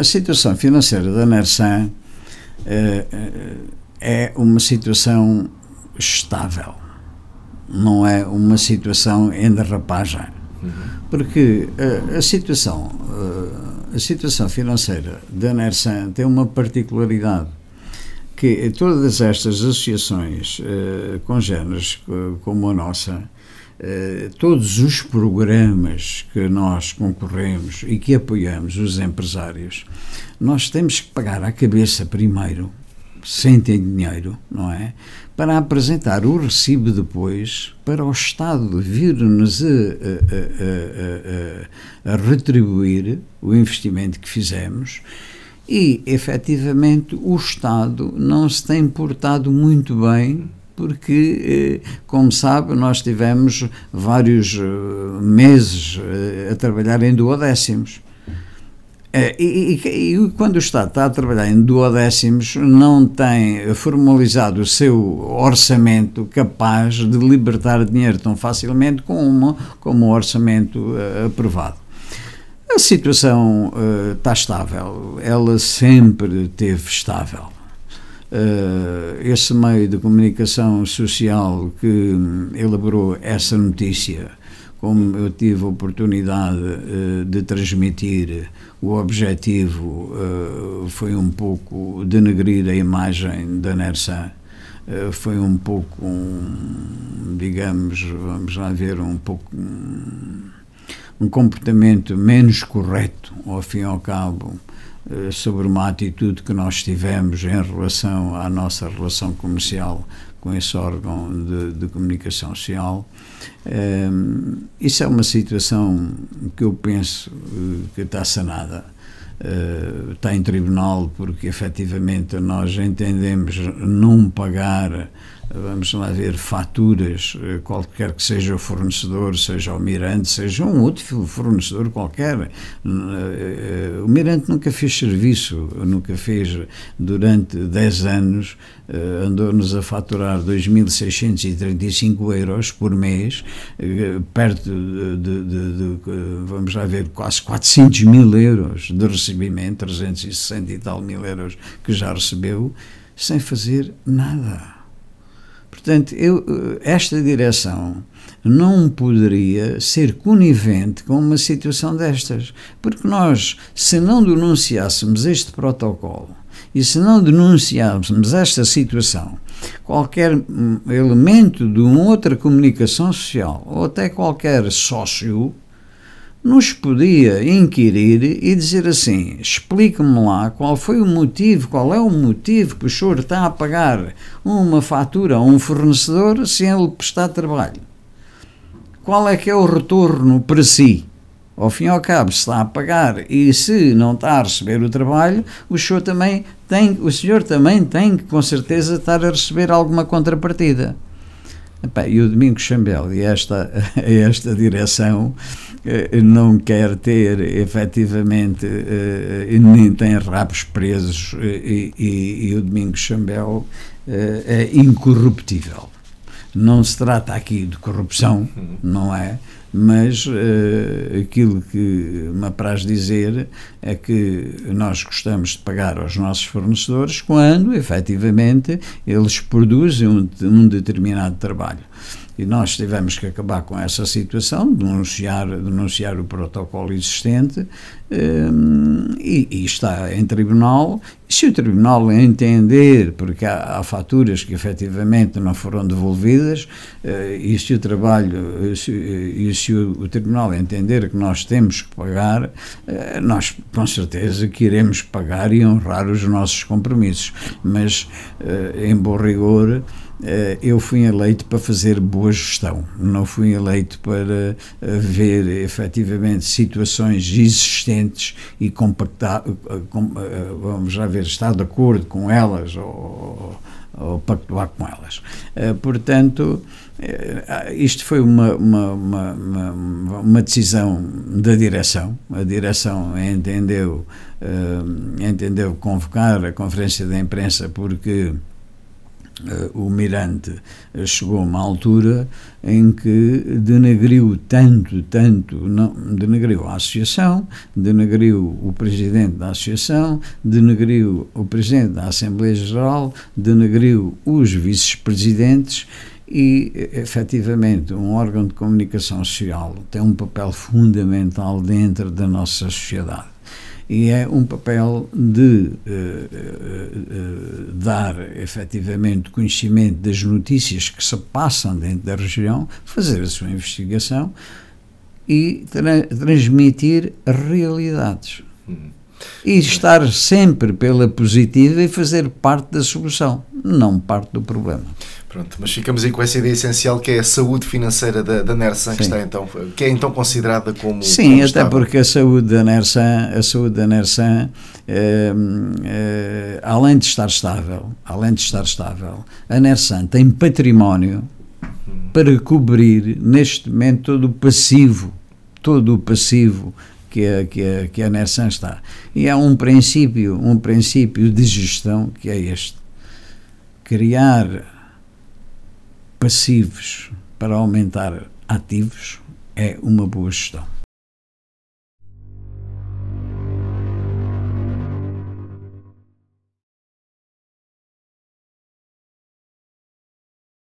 A situação financeira da Nersan eh, eh, é uma situação estável, não é uma situação em derrapagem. Uhum. Porque a, eh, a situação, a situação financeira da Nersan tem uma particularidade que todas estas associações eh, congêneres como a nossa eh, todos os programas que nós concorremos e que apoiamos os empresários, nós temos que pagar à cabeça primeiro, sem ter dinheiro, não é? Para apresentar o recibo depois para o Estado vir-nos a, a, a, a, retribuir o investimento que fizemos. E, efetivamente, o Estado não se tem portado muito bem porque, eh, como sabe, nós tivemos vários eh, meses eh, a trabalhar em duodécimos. E, e, e, quando o Estado está a trabalhar em duodécimos, não tem formalizado o seu orçamento capaz de libertar dinheiro tão facilmente como, uma, como um orçamento aprovado. A situação uh, está estável, ela sempre esteve estável. Eh, esse meio de comunicação social que hum, elaborou essa notícia, como eu tive a oportunidade uh, de transmitir, o objetivo uh, foi um pouco denegrir a imagem da Nersan. foi um pouco, um, digamos, vamos lá ver, um pouco. Um, um comportamento menos correto, ao fim e ao cabo, eh, sobre uma atitude que nós tivemos em relação à nossa relação comercial com esse órgão de, de comunicação social. Um, eh, isso é uma situação que eu penso eh, que está sanada. Uh, está em tribunal porque efetivamente nós entendemos não pagar vamos lá ver, faturas, eh, qualquer que seja o fornecedor, seja o Mirante, seja um outro fornecedor qualquer. Eh, eh, o Mirante nunca fez serviço, nunca fez durante 10 anos, andou-nos a faturar 2.635 euros por mês, perto de, de, de, vamos lá ver, quase 400 mil euros de recebimento, 360 e tal mil euros que já recebeu, sem fazer nada Portanto, eu, eh, esta direção não poderia ser conivente com uma situação destas, porque nós, se não denunciássemos este protocolo e se não denunciássemos esta situação, qualquer hum, elemento de uma outra comunicação social ou até qualquer sócio nos podia inquirir e dizer assim: explique-me lá qual foi o motivo, qual é o motivo que o senhor está a pagar uma fatura a um fornecedor sem ele prestar trabalho. Qual é que é o retorno para si? Ao fim e ao cabo, se está a pagar e se não está a receber o trabalho, o senhor também tem, o senhor também tem que com certeza estar a receber alguma contrapartida. Epá, e o Domingos Chambel e esta, esta direção eh, não quer ter efetivamente eh, nem tem rabos presos eh, e, e, e o Domingos Chambel é incorruptível não se trata aqui de corrupção, uhum. não é? mas uh, aquilo que me apraz dizer é que nós gostamos de pagar aos nossos fornecedores quando, efetivamente, eles produzem um, um determinado trabalho. E nós tivemos que acabar com essa situação, denunciar, denunciar o protocolo existente eh, e, e, está em tribunal. Se o tribunal entender, porque há, há faturas que efetivamente não foram devolvidas, eh, e se o trabalho, eh, se, e se o, o, tribunal entender que nós temos que pagar, nós com certeza que iremos pagar e honrar os nossos compromissos. Mas, em bom rigor, eh, eu fui eleito para fazer boa gestão, não fui eleito para eh, ver efetivamente situações existentes e compactar, eh, vamos já ver, estar de acordo com elas ou, ou pactuar com elas. Portanto, isto foi uma, uma, uma, uma, decisão da direção. A direção entendeu, entendeu convocar a conferência da imprensa porque eh, o Mirante eh, chegou a uma altura em que denegriu tanto, tanto, não, denegriu a associação, denegriu o presidente da associação, denegriu o presidente da Assembleia Geral, denegriu os vice-presidentes e, eh, efetivamente, um órgão de comunicação social tem um papel fundamental dentro da nossa sociedade e é um papel de uh, uh, dar efetivamente conhecimento das notícias que se passam dentro da região, fazer a sua investigação e tra transmitir realidades. E estar sempre pela positiva e fazer parte da solução, não parte do problema. Pronto, mas ficamos aí com essa ideia essencial que é a saúde financeira da, da NERSAN, que, está então, que é então considerada como. Sim, como até porque a saúde da NERSAN, a saúde da NERSAN eh, eh, além de estar estável, além de estar estável, a NERSAN tem património para cobrir neste momento todo o passivo, todo o passivo que a, que a, que a NERSAN está. E há um princípio, um princípio de gestão que é este. Criar passivos para aumentar ativos é uma boa gestão.